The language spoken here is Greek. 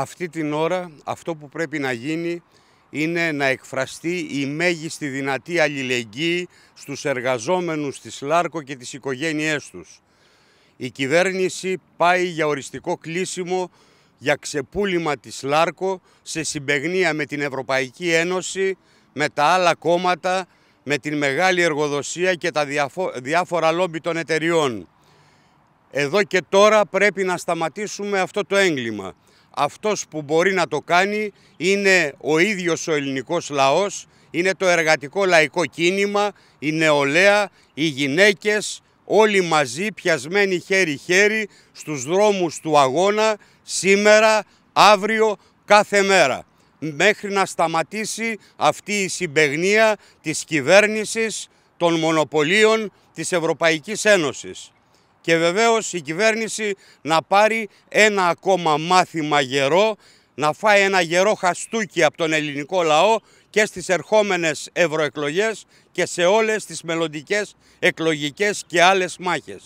αυτή την ώρα αυτό που πρέπει να γίνει είναι να εκφραστεί η μέγιστη δυνατή αλληλεγγύη στους εργαζόμενους της Λάρκο και τις οικογένειές τους. Η κυβέρνηση πάει για οριστικό κλείσιμο για ξεπούλημα της Λάρκο σε συμπεγνία με την Ευρωπαϊκή Ένωση, με τα άλλα κόμματα, με την μεγάλη εργοδοσία και τα διάφορα λόμπι των εταιριών. Εδώ και τώρα πρέπει να σταματήσουμε αυτό το έγκλημα αυτός που μπορεί να το κάνει είναι ο ίδιος ο ελληνικός λαός, είναι το εργατικό λαϊκό κίνημα, η νεολαία, οι γυναίκες, όλοι μαζί πιασμένοι χέρι-χέρι στους δρόμους του αγώνα σήμερα, αύριο, κάθε μέρα μέχρι να σταματήσει αυτή η συμπεγνία της κυβέρνησης των μονοπωλίων της Ευρωπαϊκής Ένωσης και βεβαίως η κυβέρνηση να πάρει ένα ακόμα μάθημα γερό, να φάει ένα γερό χαστούκι από τον ελληνικό λαό και στις ερχόμενες ευρωεκλογές και σε όλες τις μελλοντικές εκλογικές και άλλες μάχες.